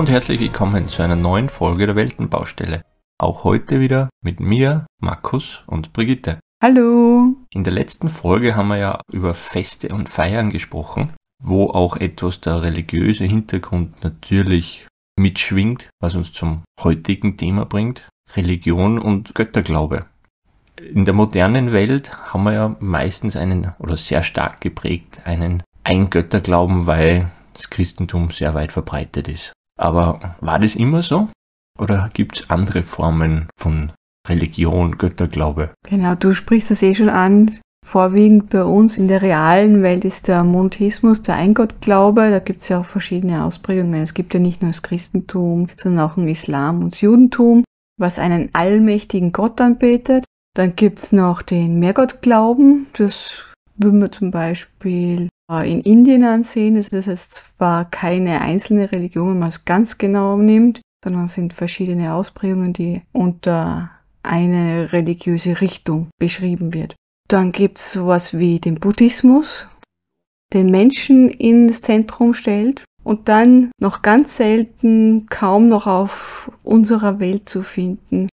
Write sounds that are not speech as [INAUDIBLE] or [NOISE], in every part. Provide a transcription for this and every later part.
und herzlich willkommen zu einer neuen Folge der Weltenbaustelle. Auch heute wieder mit mir, Markus und Brigitte. Hallo! In der letzten Folge haben wir ja über Feste und Feiern gesprochen, wo auch etwas der religiöse Hintergrund natürlich mitschwingt, was uns zum heutigen Thema bringt, Religion und Götterglaube. In der modernen Welt haben wir ja meistens einen oder sehr stark geprägt einen Eingötterglauben, weil das Christentum sehr weit verbreitet ist. Aber war das immer so? Oder gibt es andere Formen von Religion, Götterglaube? Genau, du sprichst das eh schon an. Vorwiegend bei uns in der realen Welt ist der Montheismus, der Eingottglaube. Da gibt es ja auch verschiedene Ausprägungen. Es gibt ja nicht nur das Christentum, sondern auch den Islam und das Judentum, was einen allmächtigen Gott anbetet. Dann gibt es noch den Mehrgottglauben. Das würden wir zum Beispiel äh, in Indien ansehen. Das heißt zwar keine einzelne Religion, wenn man es ganz genau nimmt, sondern es sind verschiedene Ausprägungen, die unter eine religiöse Richtung beschrieben wird. Dann gibt es sowas wie den Buddhismus, den Menschen ins Zentrum stellt und dann noch ganz selten, kaum noch auf unserer Welt zu finden,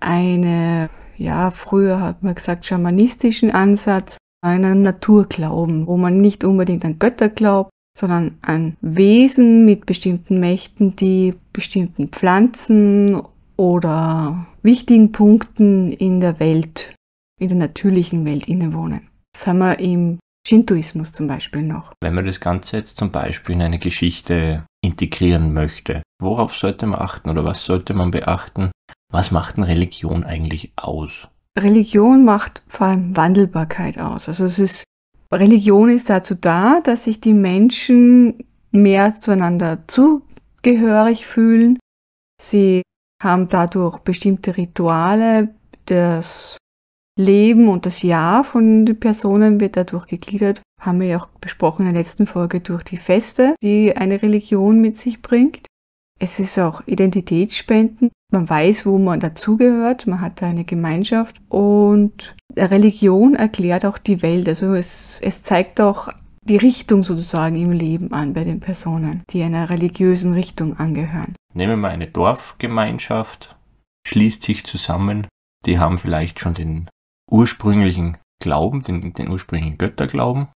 eine, ja, früher hat man gesagt, schamanistischen Ansatz, einen Naturglauben, wo man nicht unbedingt an Götter glaubt, sondern an Wesen mit bestimmten Mächten, die bestimmten Pflanzen oder wichtigen Punkten in der Welt, in der natürlichen Welt innewohnen. Das haben wir im Shintoismus zum Beispiel noch. Wenn man das Ganze jetzt zum Beispiel in eine Geschichte integrieren möchte, worauf sollte man achten oder was sollte man beachten? Was macht eine Religion eigentlich aus? Religion macht vor allem Wandelbarkeit aus. Also es ist, Religion ist dazu da, dass sich die Menschen mehr zueinander zugehörig fühlen. Sie haben dadurch bestimmte Rituale, das Leben und das Jahr von den Personen wird dadurch gegliedert, haben wir ja auch besprochen in der letzten Folge durch die Feste, die eine Religion mit sich bringt. Es ist auch Identitätsspenden man weiß, wo man dazugehört, man hat eine Gemeinschaft und Religion erklärt auch die Welt. Also es, es zeigt auch die Richtung sozusagen im Leben an bei den Personen, die einer religiösen Richtung angehören. Nehmen wir mal eine Dorfgemeinschaft, schließt sich zusammen, die haben vielleicht schon den ursprünglichen Glauben, den, den ursprünglichen Götterglauben.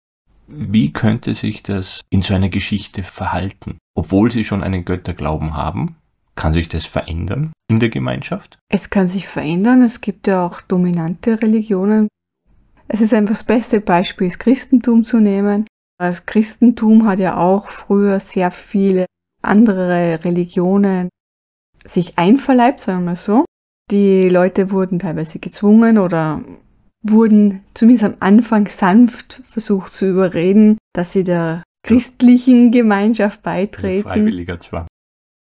Wie könnte sich das in so einer Geschichte verhalten? Obwohl sie schon einen Götterglauben haben, kann sich das verändern in der Gemeinschaft? Es kann sich verändern. Es gibt ja auch dominante Religionen. Es ist einfach das beste Beispiel, das Christentum zu nehmen. Das Christentum hat ja auch früher sehr viele andere Religionen sich einverleibt, sagen wir so. Die Leute wurden teilweise gezwungen oder wurden zumindest am Anfang sanft versucht zu überreden, dass sie der christlichen Gemeinschaft beitreten. Ein freiwilliger zwar.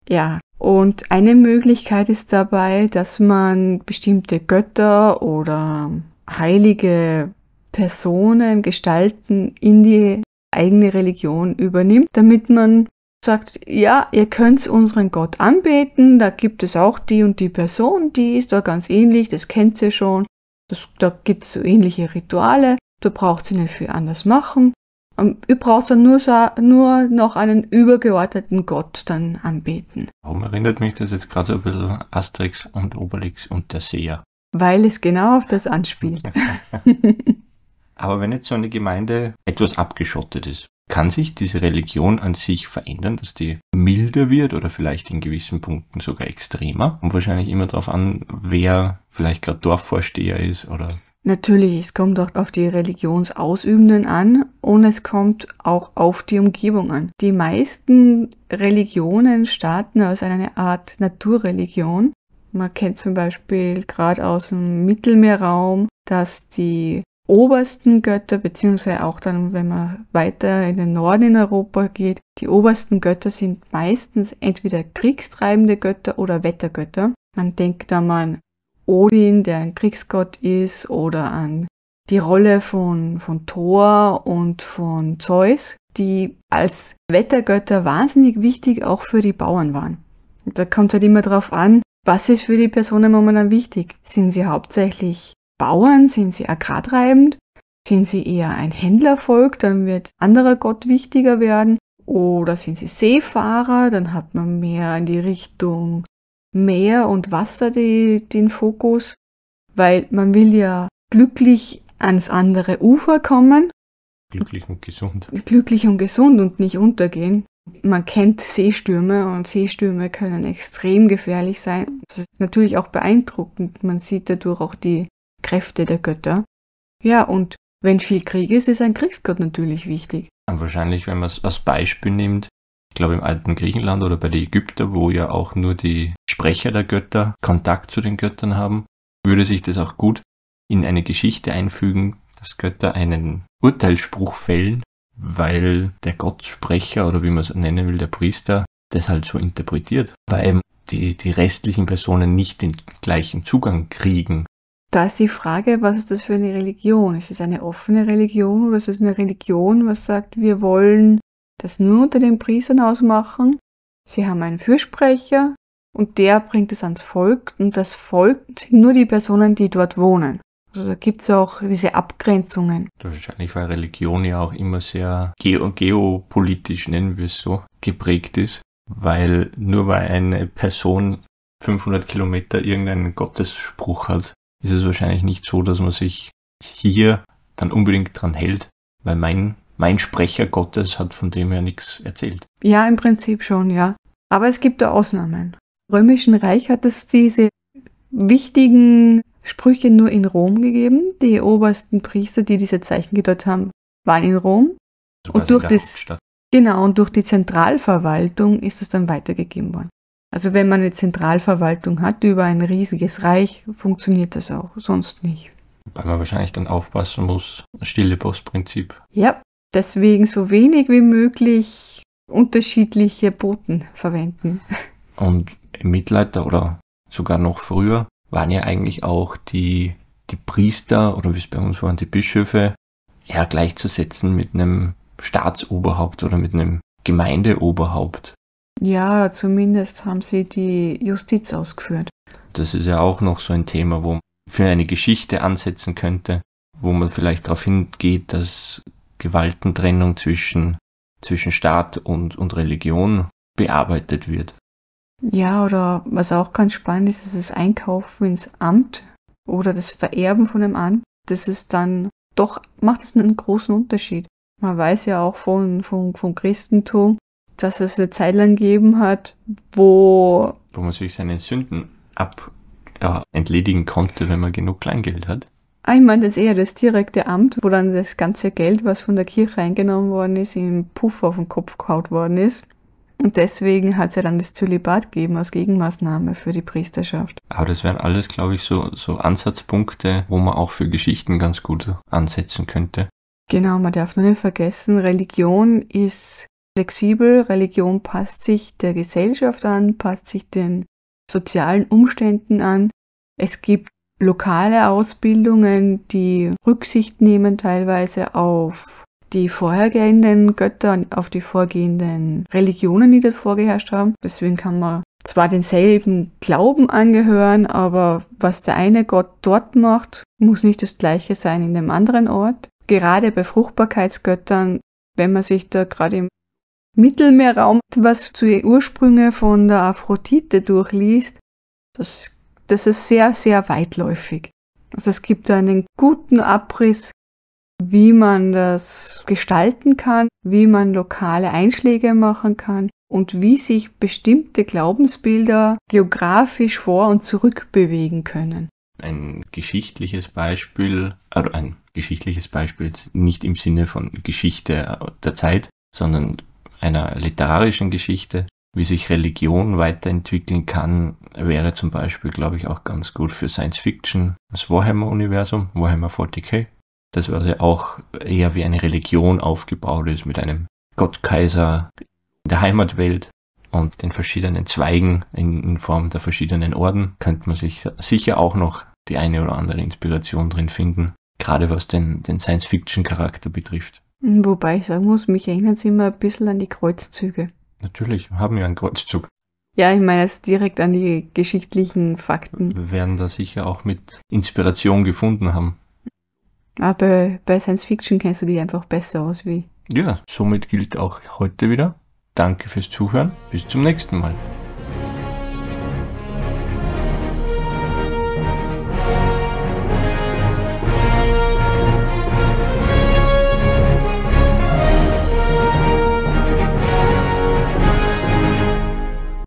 Ja, und eine Möglichkeit ist dabei, dass man bestimmte Götter oder heilige Personen, Gestalten in die eigene Religion übernimmt, damit man sagt, ja, ihr könnt unseren Gott anbeten, da gibt es auch die und die Person, die ist da ganz ähnlich, das kennt ihr schon, das, da gibt es so ähnliche Rituale, da braucht ihr nicht viel anders machen, ähm, Ihr braucht dann nur, nur noch einen übergeordneten Gott dann anbeten. Warum erinnert mich das jetzt gerade so ein bisschen Asterix und Obelix und der Seher? Weil es genau auf das anspielt. [LAUGHS] [LAUGHS] Aber wenn jetzt so eine Gemeinde etwas abgeschottet ist, kann sich diese Religion an sich verändern, dass die milder wird oder vielleicht in gewissen Punkten sogar extremer? Und wahrscheinlich immer darauf an, wer vielleicht gerade Dorfvorsteher ist oder Natürlich, es kommt auch auf die Religionsausübenden an und es kommt auch auf die Umgebung an. Die meisten Religionen starten aus einer Art Naturreligion. Man kennt zum Beispiel gerade aus dem Mittelmeerraum, dass die obersten Götter, beziehungsweise auch dann, wenn man weiter in den Norden in Europa geht, die obersten Götter sind meistens entweder kriegstreibende Götter oder Wettergötter. Man denkt da mal an Odin, der ein Kriegsgott ist, oder an die Rolle von, von Thor und von Zeus, die als Wettergötter wahnsinnig wichtig auch für die Bauern waren. da kommt es halt immer drauf an, was ist für die Personen momentan wichtig? Sind sie hauptsächlich Bauern? Sind sie agrartreibend? Sind sie eher ein Händlervolk? Dann wird anderer Gott wichtiger werden. Oder sind sie Seefahrer? Dann hat man mehr in die Richtung Meer und Wasser die, den Fokus, weil man will ja glücklich ans andere Ufer kommen. Glücklich und gesund. Glücklich und gesund und nicht untergehen. Man kennt Seestürme und Seestürme können extrem gefährlich sein. Das ist natürlich auch beeindruckend. Man sieht dadurch auch die Kräfte der Götter. Ja, und wenn viel Krieg ist, ist ein Kriegsgott natürlich wichtig. Wahrscheinlich, wenn man es als Beispiel nimmt, glaube im alten Griechenland oder bei den Ägyptern, wo ja auch nur die Sprecher der Götter Kontakt zu den Göttern haben, würde sich das auch gut in eine Geschichte einfügen, dass Götter einen Urteilsspruch fällen, weil der Gottsprecher oder wie man es nennen will, der Priester, das halt so interpretiert, weil die, die restlichen Personen nicht den gleichen Zugang kriegen. Da ist die Frage, was ist das für eine Religion? Ist es eine offene Religion oder ist es eine Religion, was sagt, wir wollen das nur unter den Priestern ausmachen. Sie haben einen Fürsprecher und der bringt es ans Volk und das Volk sind nur die Personen, die dort wohnen. Also da gibt es auch diese Abgrenzungen. Wahrscheinlich, weil Religion ja auch immer sehr ge geopolitisch, nennen wir es so, geprägt ist. Weil nur weil eine Person 500 Kilometer irgendeinen Gottesspruch hat, ist es wahrscheinlich nicht so, dass man sich hier dann unbedingt dran hält. Weil mein mein Sprecher Gottes hat von dem ja nichts erzählt. Ja, im Prinzip schon, ja. Aber es gibt da Ausnahmen. Im Römischen Reich hat es diese wichtigen Sprüche nur in Rom gegeben. Die obersten Priester, die diese Zeichen gedeutet haben, waren in Rom. So also und durch das, genau, und durch die Zentralverwaltung ist es dann weitergegeben worden. Also wenn man eine Zentralverwaltung hat über ein riesiges Reich, funktioniert das auch, sonst nicht. Weil man wahrscheinlich dann aufpassen muss, Stille Postprinzip. Ja, deswegen so wenig wie möglich unterschiedliche Boten verwenden. Und im Mittelalter oder sogar noch früher waren ja eigentlich auch die, die Priester oder wie es bei uns waren, die Bischöfe ja gleichzusetzen mit einem Staatsoberhaupt oder mit einem Gemeindeoberhaupt. Ja, zumindest haben sie die Justiz ausgeführt. Das ist ja auch noch so ein Thema, wo man für eine Geschichte ansetzen könnte, wo man vielleicht darauf hingeht, dass Gewaltentrennung zwischen, zwischen Staat und, und Religion bearbeitet wird. Ja, oder was auch ganz spannend ist, ist das Einkaufen ins Amt oder das Vererben von einem Amt. Das ist dann doch, macht es einen großen Unterschied. Man weiß ja auch von, von, vom Christentum, dass es eine Zeit lang gegeben hat, wo. Wo man sich seine Sünden ab, ja, entledigen konnte, wenn man genug Kleingeld hat. Ah, ich meine jetzt eher das direkte Amt, wo dann das ganze Geld, was von der Kirche eingenommen worden ist, in Puff auf den Kopf gehaut worden ist. Und deswegen hat es ja dann das Zölibat gegeben als Gegenmaßnahme für die Priesterschaft. Aber das wären alles, glaube ich, so, so Ansatzpunkte, wo man auch für Geschichten ganz gut ansetzen könnte. Genau, man darf nur nicht vergessen, Religion ist flexibel, Religion passt sich der Gesellschaft an, passt sich den sozialen Umständen an. Es gibt lokale Ausbildungen, die Rücksicht nehmen teilweise auf die vorhergehenden Götter, auf die vorgehenden Religionen, die dort vorgeherrscht haben. Deswegen kann man zwar denselben Glauben angehören, aber was der eine Gott dort macht, muss nicht das gleiche sein in dem anderen Ort. Gerade bei Fruchtbarkeitsgöttern, wenn man sich da gerade im Mittelmeerraum etwas zu den Ursprüngen von der Aphrodite durchliest, das das ist sehr, sehr weitläufig. Also es gibt einen guten Abriss, wie man das gestalten kann, wie man lokale Einschläge machen kann und wie sich bestimmte Glaubensbilder geografisch vor und zurück bewegen können. Ein geschichtliches Beispiel, also ein geschichtliches Beispiel nicht im Sinne von Geschichte der Zeit, sondern einer literarischen Geschichte wie sich Religion weiterentwickeln kann, wäre zum Beispiel, glaube ich, auch ganz gut für Science Fiction. Das Warhammer-Universum, Warhammer 40k, das also auch eher wie eine Religion aufgebaut ist mit einem Gottkaiser in der Heimatwelt und den verschiedenen Zweigen in Form der verschiedenen Orden, könnte man sich sicher auch noch die eine oder andere Inspiration drin finden, gerade was den, den Science-Fiction-Charakter betrifft. Wobei ich sagen muss, mich erinnert es immer ein bisschen an die Kreuzzüge. Natürlich haben wir einen Kreuzzug. Ja, ich meine jetzt direkt an die geschichtlichen Fakten. Wir werden da sicher auch mit Inspiration gefunden haben. Aber bei Science Fiction kennst du dich einfach besser aus wie. Ja, somit gilt auch heute wieder. Danke fürs Zuhören. Bis zum nächsten Mal.